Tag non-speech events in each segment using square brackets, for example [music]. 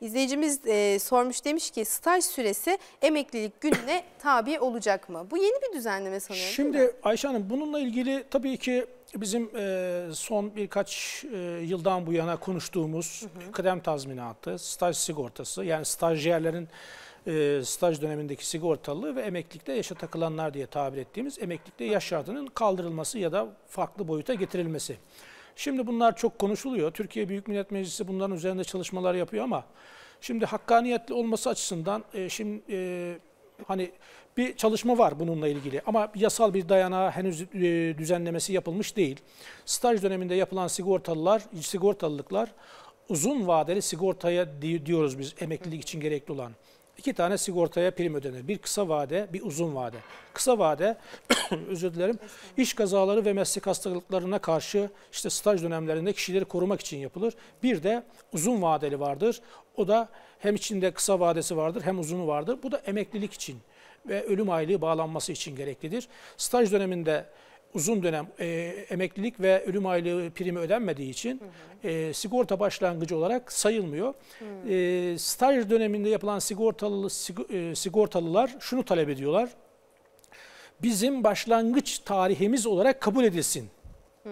İzleyicimiz e, sormuş demiş ki staj süresi emeklilik gününe tabi olacak mı? Bu yeni bir düzenleme sanıyorum. Şimdi Ayşe Hanım bununla ilgili tabii ki bizim e, son birkaç e, yıldan bu yana konuştuğumuz hı hı. kıdem tazminatı, staj sigortası yani stajyerlerin e, staj dönemindeki sigortalı ve emeklilikte yaşa takılanlar diye tabir ettiğimiz emeklilikte yaş şartının kaldırılması ya da farklı boyuta getirilmesi. Şimdi bunlar çok konuşuluyor. Türkiye Büyük Millet Meclisi bunların üzerinde çalışmalar yapıyor ama şimdi hakkaniyetli olması açısından e, şimdi e, hani bir çalışma var bununla ilgili ama yasal bir dayanağı henüz e, düzenlemesi yapılmış değil. Staj döneminde yapılan sigortalılar, sigortalılıklar uzun vadeli sigortaya diyoruz biz emeklilik için gerekli olan iki tane sigortaya prim ödenir. Bir kısa vade, bir uzun vade. Kısa vade, [coughs] özür dilerim, iş kazaları ve meslek hastalıklarına karşı işte staj dönemlerinde kişileri korumak için yapılır. Bir de uzun vadeli vardır. O da hem içinde kısa vadesi vardır hem uzunu vardır. Bu da emeklilik için ve ölüm aylığı bağlanması için gereklidir. Staj döneminde uzun dönem e, emeklilik ve ölüm aylığı primi ödenmediği için hı hı. E, sigorta başlangıcı olarak sayılmıyor. Hı. E, staj döneminde yapılan sigortalı sig, e, sigortalılar şunu talep ediyorlar. Bizim başlangıç tarihimiz olarak kabul edilsin. Hı.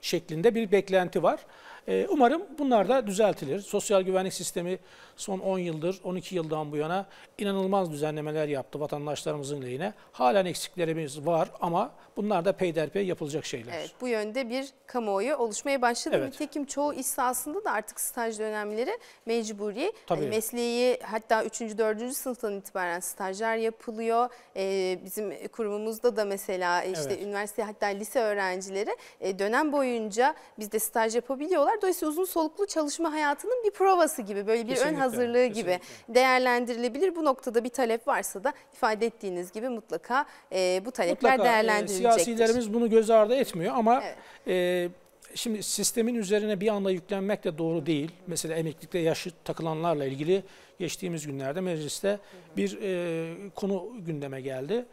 Şeklinde bir beklenti var. E, umarım bunlar da düzeltilir. Sosyal güvenlik sistemi son 10 yıldır, 12 yıldan bu yana inanılmaz düzenlemeler yaptı vatandaşlarımızın lehine. Halen eksiklerimiz var ama bunlar da peyderpey yapılacak şeyler. Evet, bu yönde bir kamuoyu oluşmaya başladı. Evet. Nitekim çoğu iş sahasında da artık staj dönemleri mecburi. Tabii. Ee, mesleği hatta 3. 4. sınıftan itibaren stajlar yapılıyor. Ee, bizim kurumumuzda da mesela işte evet. üniversite hatta lise öğrencileri e, dönem boyunca bizde staj yapabiliyorlar yapıyorlar. Dolayısıyla uzun soluklu çalışma hayatının bir provası gibi böyle bir kesinlikle, ön hazırlığı kesinlikle. gibi değerlendirilebilir. Bu noktada bir talep varsa da ifade ettiğiniz gibi mutlaka e, bu talepler mutlaka, e, değerlendirilecektir. E, siyasilerimiz bunu göz ardı etmiyor ama evet. e, Şimdi sistemin üzerine bir anda yüklenmek de doğru değil. Mesela emeklilikte yaşı takılanlarla ilgili geçtiğimiz günlerde mecliste bir e, konu gündeme geldi.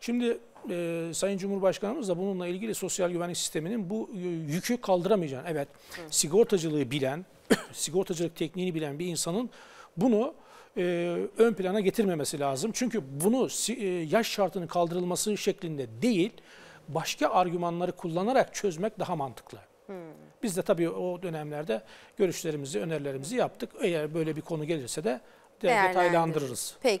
Şimdi e, Sayın Cumhurbaşkanımız da bununla ilgili sosyal güvenlik sisteminin bu e, yükü kaldıramayacağını, evet Hı. sigortacılığı bilen, [clears throat] sigortacılık tekniğini bilen bir insanın bunu e, ön plana getirmemesi lazım. Çünkü bunu e, yaş şartının kaldırılması şeklinde değil, başka argümanları kullanarak çözmek daha mantıklı. Hmm. Biz de tabii o dönemlerde görüşlerimizi, önerilerimizi yaptık. Eğer böyle bir konu gelirse de detaylandırırız. Peki.